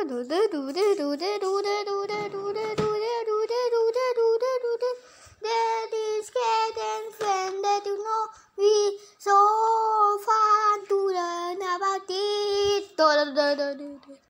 That is cat and friend that you know we so fun to learn about it.